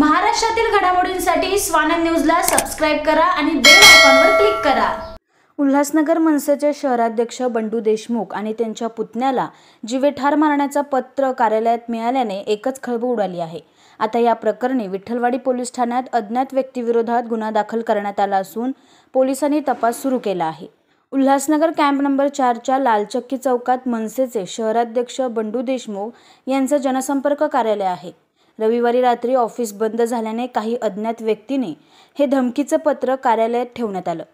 महाराष्ट्रातील घडामोडींसाठी स्वानंद न्यूजला सबस्क्राईब करा आणि बेल आयकॉनवर क्लिक करा उल्हासनगर मनसेचे शहराध्यक्ष बंडू देशमुख आणि त्यांच्या पुतण्याला जीवे ठार मारण्याचा पत्र कार्यालयात मिळाल्याने एकच खळबळ उडाली आहे आता या प्रकरणी विठ्ठलवाडी पोलीस ठाण्यात अज्ञात व्यक्तीविरोधात गुन्हा दाखल करण्यात आला असून पोलिसांनी तपास सुरू केला आहे उल्हासनगर कॅम्प नंबर चारच्या लालचक्की चौकात मनसेचे शहराध्यक्ष बंडू देशमुख यांचं जनसंपर्क कार्यालय आहे रविवारी रात्री ऑफिस बंद झाल्याने काही अज्ञात व्यक्तीने हे धमकीचं पत्र कार्यालयात ठेवण्यात आलं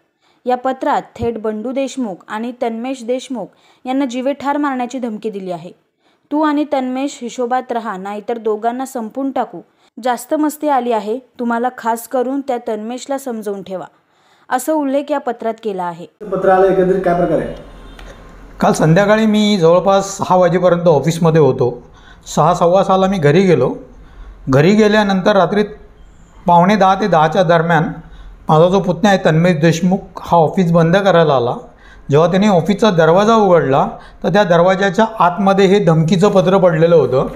या पत्रात थेट बंडू देशमुख आणि तन्मेश देशमुख यांना जीवे ठार मारण्याची धमकी दिली आहे तू आणि तन्मेश हिशोबात राहा नाहीतर दोघांना संपून टाकू जास्त मस्ती आली आहे तुम्हाला खास करून त्या तन्मेशला समजवून ठेवा असं उल्लेख या पत्रात केला आहे पत्राला काय प्रकार आहे काल संध्याकाळी मी जवळपास सहा वाजेपर्यंत ऑफिसमध्ये होतो सहा सव्वा साला मी घरी गेलो घरी गेल्यानंतर रात्री पावणे दहा ते दहाच्या दरम्यान माझा जो पुतण्या आहे तन्मेश देशमुख हा ऑफिस बंद करायला आला जेव्हा त्याने ऑफिसचा दरवाजा उघडला तर त्या दरवाजाच्या आतमध्ये हे धमकीचं पत्र पडलेलं होतं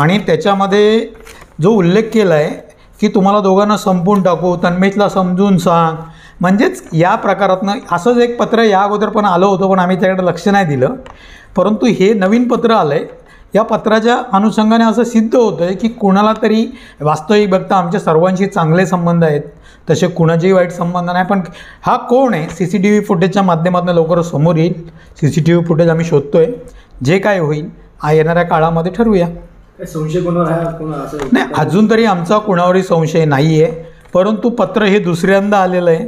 आणि त्याच्यामध्ये जो उल्लेख केला आहे की तुम्हाला दोघांना संपून टाकू तन्मेशला समजून सांग म्हणजेच या प्रकारातनं असंच एक पत्र या अगोदर पण आलं होतं पण आम्ही त्याकडे लक्ष नाही दिलं परंतु हे नवीन पत्र आलं आहे या पत्राच्या अनुषंगाने असं सिद्ध होतं आहे की कुणाला तरी वास्तविक बघता आमच्या सर्वांशी चांगले संबंध आहेत तसे कुणाचेही वाईट संबंध नाही पण हा कोण आहे सी सी टी व्ही फुटेजच्या माध्यमातून लवकर समोर येईल C C T V footage आम्ही शोधतो आहे जे काय होईल हा येणाऱ्या काळामध्ये ठरवूया संशय नाही अजून तरी आमचा कुणावरही संशय नाही आहे परंतु पत्र हे दुसऱ्यांदा आलेलं आहे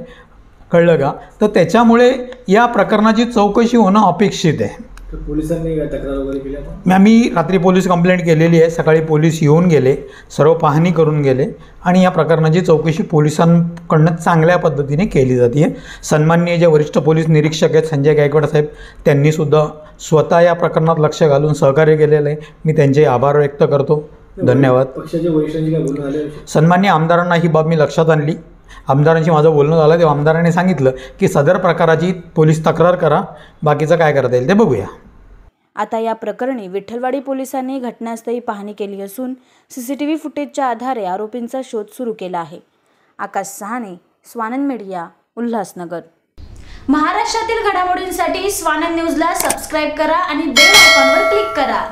कळलं का तर त्याच्यामुळे या प्रकरणाची चौकशी होणं अपेक्षित आहे पोलिसांनी तक्रार वगैरे केली रात्री पोलीस कंप्लेंट केलेली आहे सकाळी पोलीस येऊन गेले सर्व पाहणी करून गेले आणि या प्रकरणाची चौकशी पोलिसांकडनं चांगल्या पद्धतीने केली जाते सन्माननीय जे वरिष्ठ पोलीस निरीक्षक आहेत संजय गायकवाड साहेब त्यांनीसुद्धा स्वतः या प्रकरणात लक्ष घालून सहकार्य केलेलं आहे मी त्यांचे आभार व्यक्त करतो धन्यवाद पक्षाच्या वरिष्ठांची सन्माननीय आमदारांना ही बाब मी लक्षात आणली आमदारांशी माझं बोलणं झालं तेव्हा आमदारांनी सांगितलं की सदर प्रकाराची पोलीस तक्रार करा बाकीचं काय करता येईल ते बघूया आता या प्रकरणी विठ्ठलवाडी पोलिसांनी घटनास्थळी पाहणी केली असून सीसीटीव्ही फुटेजच्या आधारे आरोपींचा शोध सुरू केला आहे आकाश सहाने स्वानंद मीडिया उल्हासनगर महाराष्ट्रातील घडामोडींसाठी स्वानंद न्यूजला सबस्क्राईब करा आणि बेल आयकॉनवर क्लिक करा